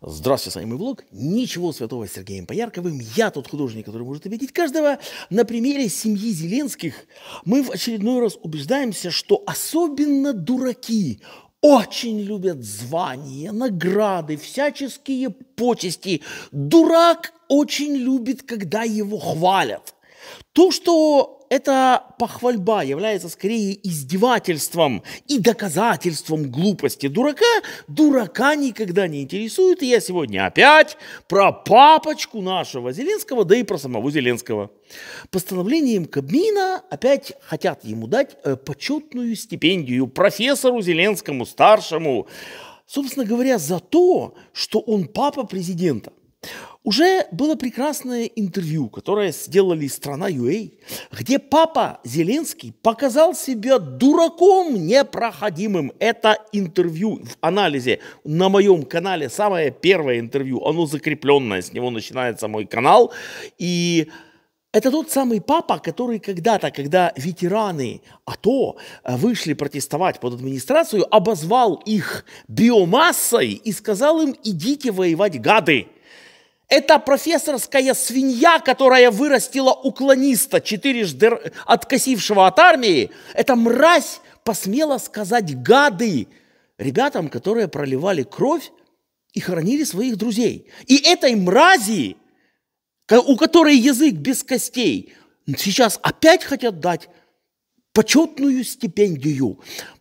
Здравствуйте, с вами мой влог. Ничего святого с Сергеем Поярковым. Я тот художник, который может убедить каждого. На примере семьи Зеленских мы в очередной раз убеждаемся, что особенно дураки очень любят звания, награды, всяческие почести. Дурак очень любит, когда его хвалят. То, что эта похвальба является скорее издевательством и доказательством глупости дурака, дурака никогда не интересует. И я сегодня опять про папочку нашего Зеленского, да и про самого Зеленского. Постановлением Кабмина опять хотят ему дать э, почетную стипендию профессору Зеленскому старшему, собственно говоря, за то, что он папа президента. Уже было прекрасное интервью, которое сделали страна ЮА, где папа Зеленский показал себя дураком непроходимым. Это интервью в анализе на моем канале, самое первое интервью, оно закрепленное, с него начинается мой канал. И это тот самый папа, который когда-то, когда ветераны АТО э, вышли протестовать под администрацию, обозвал их биомассой и сказал им «идите воевать, гады». Это профессорская свинья, которая вырастила уклониста, четырежды откосившего от армии. Это мразь посмела сказать гады ребятам, которые проливали кровь и хоронили своих друзей. И этой мрази, у которой язык без костей, сейчас опять хотят дать почетную стипендию.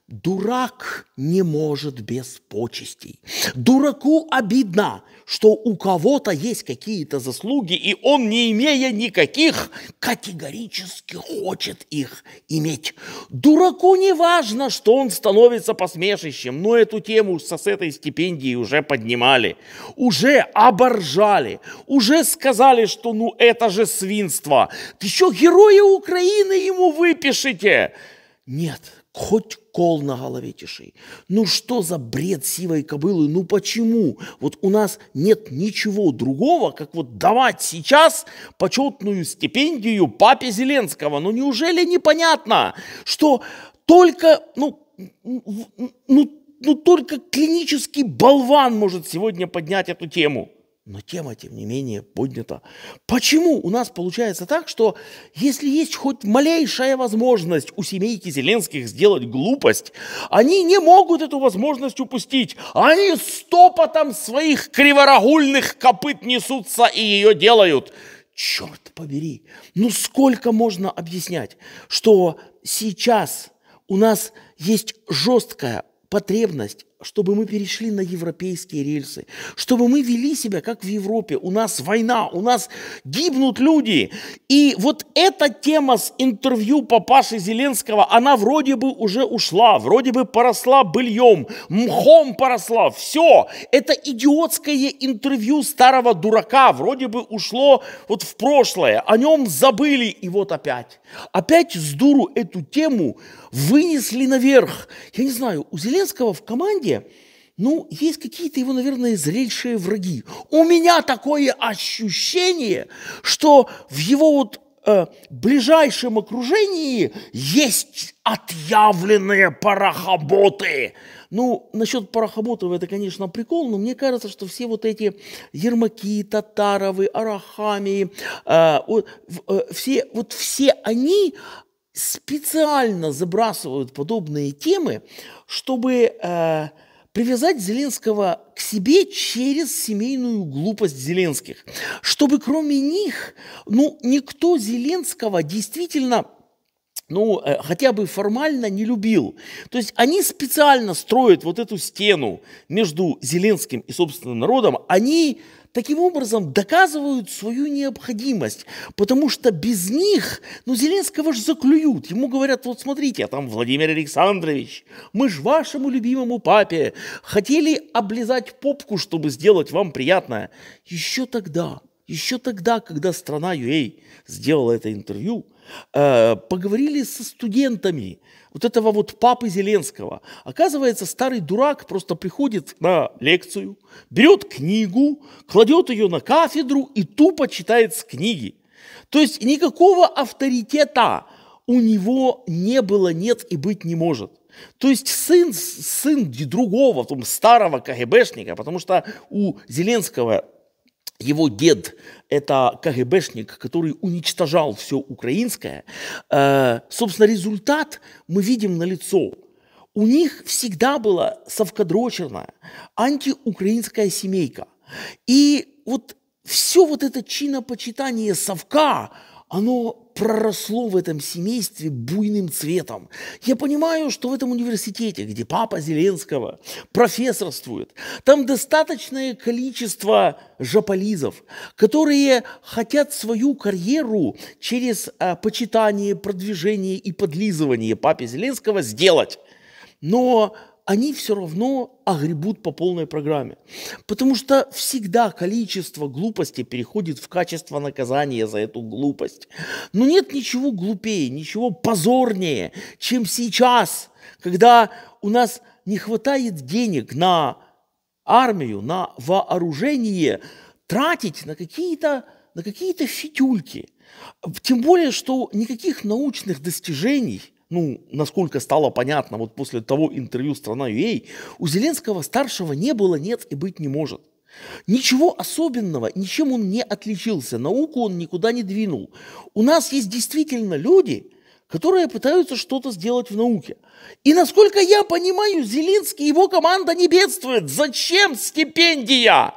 Дурак не может без почестей. Дураку обидно, что у кого-то есть какие-то заслуги, и он, не имея никаких, категорически хочет их иметь. Дураку не важно, что он становится посмешищем, но эту тему со с этой стипендией уже поднимали, уже оборжали, уже сказали, что ну это же свинство. Ты еще героя Украины ему выпишите? Нет – хоть кол на голове тиши. Ну что за бред сивой кобылы? Ну почему? Вот у нас нет ничего другого, как вот давать сейчас почетную стипендию папе Зеленского. Ну неужели непонятно, что только, ну, ну, ну, ну только клинический болван может сегодня поднять эту тему. Но тема, тем не менее, поднята. Почему у нас получается так, что если есть хоть малейшая возможность у семейки Зеленских сделать глупость, они не могут эту возможность упустить. Они стопотом своих криворогульных копыт несутся и ее делают. Черт побери, ну сколько можно объяснять, что сейчас у нас есть жесткая потребность чтобы мы перешли на европейские рельсы, чтобы мы вели себя как в Европе. У нас война, у нас гибнут люди. И вот эта тема с интервью папаши Зеленского, она вроде бы уже ушла, вроде бы поросла быльем, мхом поросла. Все, это идиотское интервью старого дурака вроде бы ушло вот в прошлое, о нем забыли, и вот опять. Опять с дуру эту тему вынесли наверх. Я не знаю, у Зеленского в команде итоге, ну, есть какие-то его, наверное, зрельшие враги. У меня такое ощущение, что в его вот э, ближайшем окружении есть отъявленные парохоботы. Ну, насчет Парахоботова это, конечно, прикол, но мне кажется, что все вот эти Ермаки, Татаровы, Арахами, э, э, все, вот все они специально забрасывают подобные темы, чтобы э, привязать Зеленского к себе через семейную глупость Зеленских, чтобы кроме них, ну, никто Зеленского действительно ну, э, хотя бы формально не любил. То есть они специально строят вот эту стену между Зеленским и собственным народом. Они таким образом доказывают свою необходимость, потому что без них, ну, Зеленского же заклюют. Ему говорят, вот смотрите, а там Владимир Александрович, мы ж вашему любимому папе хотели облизать попку, чтобы сделать вам приятное. Еще тогда – еще тогда, когда страна UA сделала это интервью, э, поговорили со студентами вот этого вот папы Зеленского. Оказывается, старый дурак просто приходит на лекцию, берет книгу, кладет ее на кафедру и тупо читает с книги. То есть никакого авторитета у него не было, нет и быть не может. То есть сын, сын другого, там, старого КГБшника, потому что у Зеленского его дед – это КГБшник, который уничтожал все украинское. Э, собственно, результат мы видим на лицо. У них всегда была совкодрочерная антиукраинская семейка. И вот все вот это чинопочитание совка, оно проросло в этом семействе буйным цветом. Я понимаю, что в этом университете, где папа Зеленского профессорствует, там достаточное количество жополизов, которые хотят свою карьеру через а, почитание, продвижение и подлизывание папе Зеленского сделать. Но они все равно огребут по полной программе. Потому что всегда количество глупости переходит в качество наказания за эту глупость. Но нет ничего глупее, ничего позорнее, чем сейчас, когда у нас не хватает денег на армию, на вооружение, тратить на какие-то на какие-то фитюльки. Тем более, что никаких научных достижений – ну, насколько стало понятно вот после того интервью «Страна ЮА», у Зеленского старшего не было, нет и быть не может. Ничего особенного, ничем он не отличился, науку он никуда не двинул. У нас есть действительно люди, которые пытаются что-то сделать в науке. И насколько я понимаю, Зеленский и его команда не бедствует. Зачем стипендия?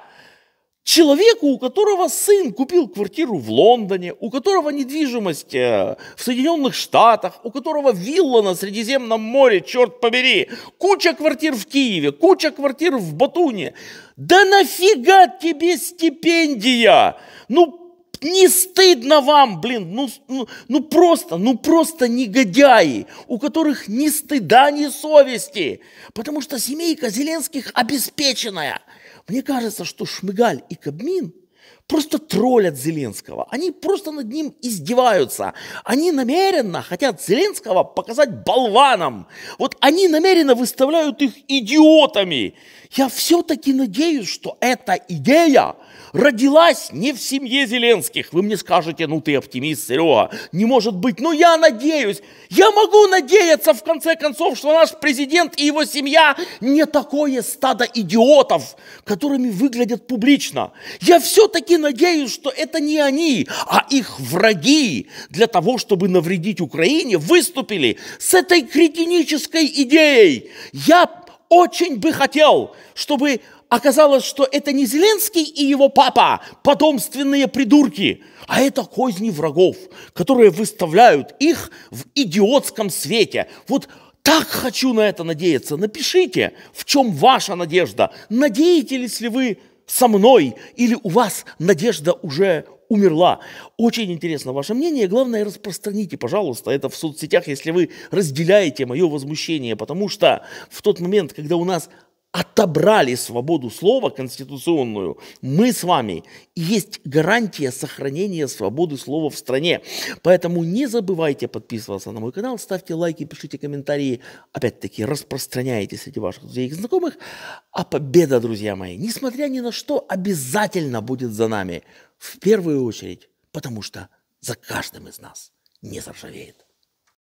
Человеку, у которого сын купил квартиру в Лондоне, у которого недвижимость э, в Соединенных Штатах, у которого вилла на Средиземном море, черт побери, куча квартир в Киеве, куча квартир в Батуне. Да нафига тебе стипендия? Ну, не стыдно вам, блин, ну, ну, ну просто, ну просто негодяи, у которых ни стыда, ни совести, потому что семейка Зеленских обеспеченная – мне кажется, что Шмыгаль и Кабмин просто троллят Зеленского. Они просто над ним издеваются. Они намеренно хотят Зеленского показать болваном. Вот они намеренно выставляют их идиотами. Я все-таки надеюсь, что эта идея – родилась не в семье Зеленских. Вы мне скажете, ну ты оптимист, Серега, не может быть. Но я надеюсь, я могу надеяться в конце концов, что наш президент и его семья не такое стадо идиотов, которыми выглядят публично. Я все-таки надеюсь, что это не они, а их враги для того, чтобы навредить Украине, выступили с этой кретинической идеей. Я очень бы хотел, чтобы оказалось, что это не Зеленский и его папа, потомственные придурки, а это козни врагов, которые выставляют их в идиотском свете. Вот так хочу на это надеяться. Напишите, в чем ваша надежда. Надеетесь ли вы со мной или у вас надежда уже умерла. Очень интересно ваше мнение. Главное, распространите, пожалуйста, это в соцсетях, если вы разделяете мое возмущение, потому что в тот момент, когда у нас отобрали свободу слова конституционную, мы с вами есть гарантия сохранения свободы слова в стране. Поэтому не забывайте подписываться на мой канал, ставьте лайки, пишите комментарии. Опять-таки распространяйте среди ваших друзей и знакомых. А победа, друзья мои, несмотря ни на что, обязательно будет за нами. В первую очередь, потому что за каждым из нас не заржавеет.